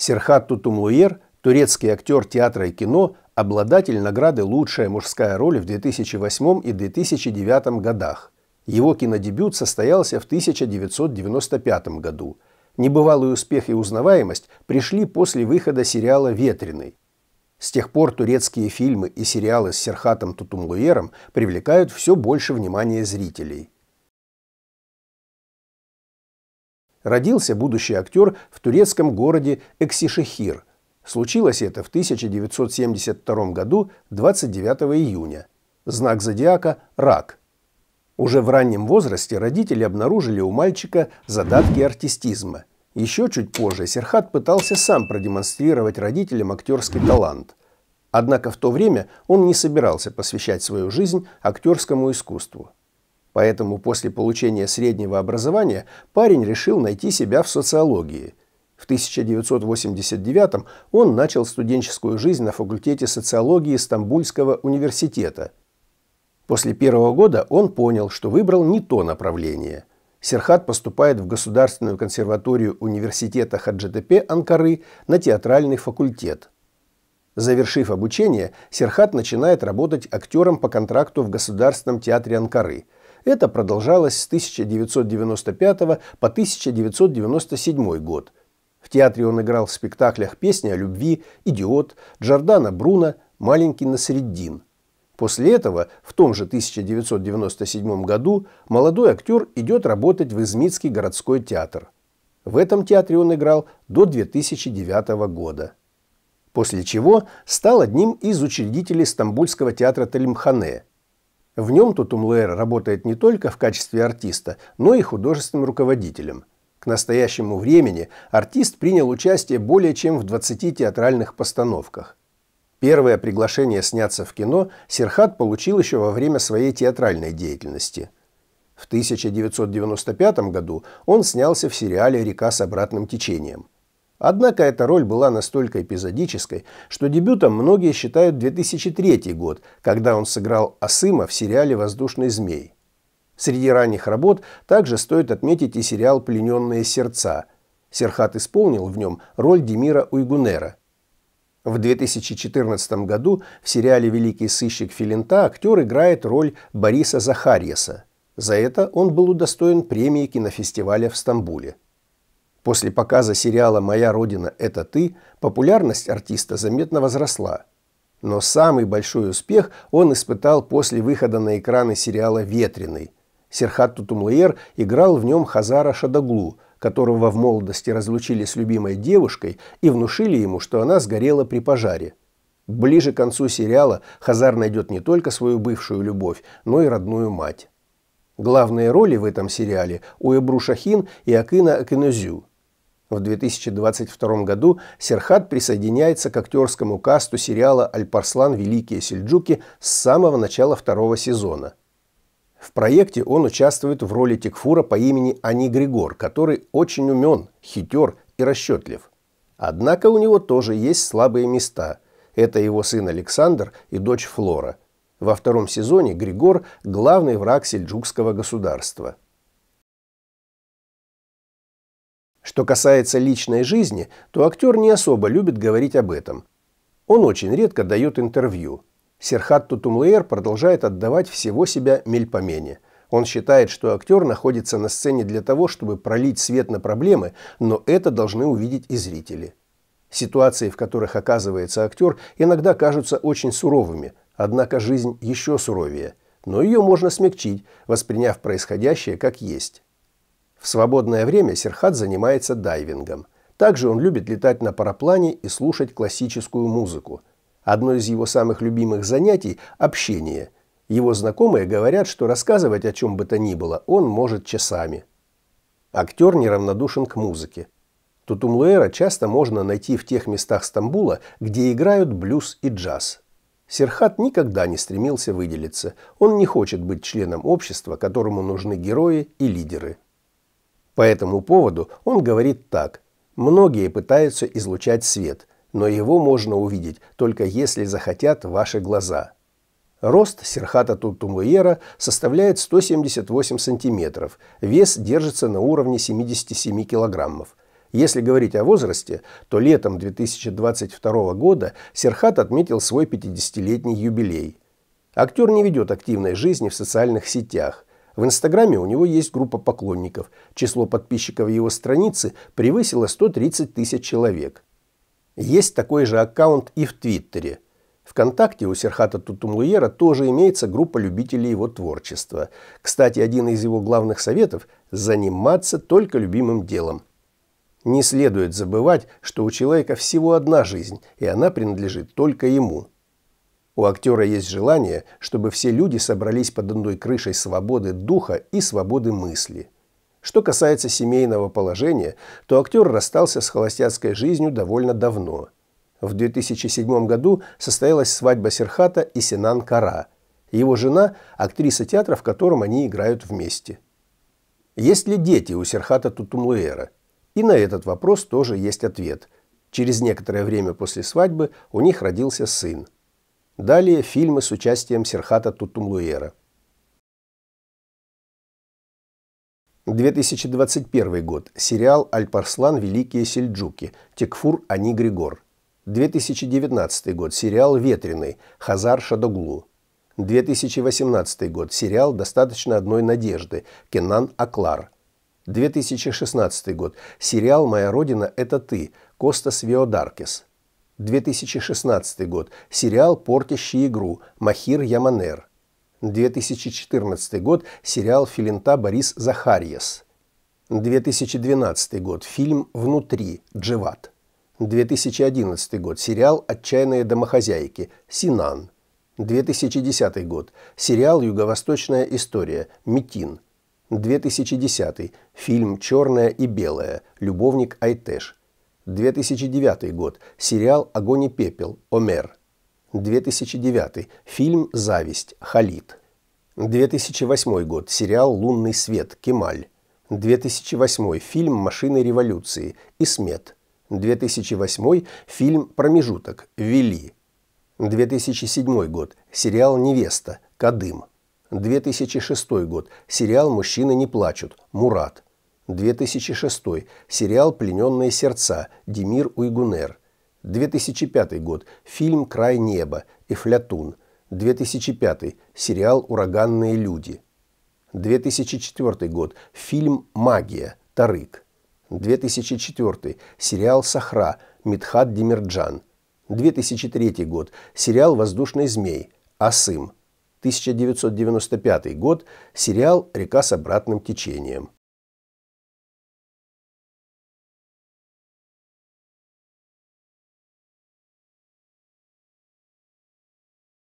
Серхат Тутумлуер, турецкий актер театра и кино, обладатель награды «Лучшая мужская роль» в 2008 и 2009 годах. Его кинодебют состоялся в 1995 году. Небывалый успех и узнаваемость пришли после выхода сериала «Ветреный». С тех пор турецкие фильмы и сериалы с Серхатом Тутумлуером привлекают все больше внимания зрителей – Родился будущий актер в турецком городе Эксишехир. Случилось это в 1972 году 29 июня. Знак зодиака – рак. Уже в раннем возрасте родители обнаружили у мальчика задатки артистизма. Еще чуть позже Серхат пытался сам продемонстрировать родителям актерский талант. Однако в то время он не собирался посвящать свою жизнь актерскому искусству. Поэтому после получения среднего образования парень решил найти себя в социологии. В 1989 он начал студенческую жизнь на факультете социологии Стамбульского университета. После первого года он понял, что выбрал не то направление. Серхат поступает в Государственную консерваторию университета Хаджитепе Анкары на театральный факультет – Завершив обучение, Серхат начинает работать актером по контракту в Государственном театре Анкары – это продолжалось с 1995 по 1997 год. В театре он играл в спектаклях «Песня о любви», «Идиот», «Джордана Бруно», «Маленький Насреддин». После этого, в том же 1997 году, молодой актер идет работать в Измитский городской театр. В этом театре он играл до 2009 года. После чего стал одним из учредителей Стамбульского театра Талимхане – в нем Тутумлэр работает не только в качестве артиста, но и художественным руководителем. К настоящему времени артист принял участие более чем в 20 театральных постановках. Первое приглашение сняться в кино Серхат получил еще во время своей театральной деятельности. В 1995 году он снялся в сериале «Река с обратным течением». Однако эта роль была настолько эпизодической, что дебютом многие считают 2003 год, когда он сыграл Асыма в сериале «Воздушный змей». Среди ранних работ также стоит отметить и сериал «Плененные сердца». Серхат исполнил в нем роль Демира Уйгунера. В 2014 году в сериале «Великий сыщик Филинта» актер играет роль Бориса Захарьеса. За это он был удостоен премии кинофестиваля в Стамбуле. После показа сериала «Моя родина – это ты» популярность артиста заметно возросла. Но самый большой успех он испытал после выхода на экраны сериала «Ветреный». Серхат Тутумлыер играл в нем Хазара Шадаглу, которого в молодости разлучили с любимой девушкой и внушили ему, что она сгорела при пожаре. Ближе к концу сериала Хазар найдет не только свою бывшую любовь, но и родную мать. Главные роли в этом сериале у Эбру Шахин и Акина Акинозю – в 2022 году Серхат присоединяется к актерскому касту сериала «Альпарслан. Великие сельджуки» с самого начала второго сезона. В проекте он участвует в роли Текфура по имени Ани Григор, который очень умен, хитер и расчетлив. Однако у него тоже есть слабые места. Это его сын Александр и дочь Флора. Во втором сезоне Григор – главный враг сельджукского государства – Что касается личной жизни, то актер не особо любит говорить об этом. Он очень редко дает интервью. Серхат Тутумлеер продолжает отдавать всего себя мельпомене. Он считает, что актер находится на сцене для того, чтобы пролить свет на проблемы, но это должны увидеть и зрители. Ситуации, в которых оказывается актер, иногда кажутся очень суровыми, однако жизнь еще суровее, но ее можно смягчить, восприняв происходящее как есть. В свободное время Серхат занимается дайвингом. Также он любит летать на параплане и слушать классическую музыку. Одно из его самых любимых занятий – общение. Его знакомые говорят, что рассказывать о чем бы то ни было он может часами. Актер неравнодушен к музыке. Тутумлуэра часто можно найти в тех местах Стамбула, где играют блюз и джаз. Серхат никогда не стремился выделиться. Он не хочет быть членом общества, которому нужны герои и лидеры. По этому поводу он говорит так. «Многие пытаются излучать свет, но его можно увидеть, только если захотят ваши глаза». Рост серхата тутумуера составляет 178 сантиметров, вес держится на уровне 77 килограммов. Если говорить о возрасте, то летом 2022 года Серхат отметил свой 50-летний юбилей. Актер не ведет активной жизни в социальных сетях. В Инстаграме у него есть группа поклонников. Число подписчиков его страницы превысило 130 тысяч человек. Есть такой же аккаунт и в Твиттере. Вконтакте у Серхата Тутумлуера тоже имеется группа любителей его творчества. Кстати, один из его главных советов – заниматься только любимым делом. Не следует забывать, что у человека всего одна жизнь, и она принадлежит только ему. У актера есть желание, чтобы все люди собрались под одной крышей свободы духа и свободы мысли. Что касается семейного положения, то актер расстался с холостяцкой жизнью довольно давно. В 2007 году состоялась свадьба Серхата и Синан Кара. Его жена – актриса театра, в котором они играют вместе. Есть ли дети у Серхата Тутумлуэра? И на этот вопрос тоже есть ответ. Через некоторое время после свадьбы у них родился сын – Далее фильмы с участием Серхата Тутумлуера. 2021 год. Сериал «Альпарслан. Великие сельджуки». Текфур Ани Григор. 2019 год. Сериал «Ветреный». Хазар Шадоглу. 2018 год. Сериал «Достаточно одной надежды». Кенан Аклар. 2016 год. Сериал «Моя родина – это ты». Костас Виодаркис. 2016 год. Сериал «Портящий игру» Махир Яманер. 2014 год. Сериал Филинта Борис Захарьес. 2012 год. Фильм «Внутри» Дживат. 2011 год. Сериал «Отчаянные домохозяйки» Синан. 2010 год. Сериал «Юго-восточная история» Митин. 2010. Фильм «Черное и белое. Любовник Айтеш». 2009 год. Сериал «Огонь и пепел» Омер. 2009. Фильм «Зависть» Халид. 2008 год. Сериал «Лунный свет» Кемаль. 2008. Фильм «Машины революции» Исмет. 2008. Фильм «Промежуток» Вели. 2007 год. Сериал «Невеста» Кадым. 2006 год. Сериал «Мужчины не плачут» Мурат. 2006. Сериал «Плененные сердца» Демир Уйгунер. 2005 год. Фильм «Край неба» Эфлятун. 2005. Сериал «Ураганные люди». 2004 год. Фильм «Магия» Тарык. 2004. Сериал «Сахра» Митхат Демирджан. 2003 год. Сериал «Воздушный змей» Асым. 1995 год. Сериал «Река с обратным течением».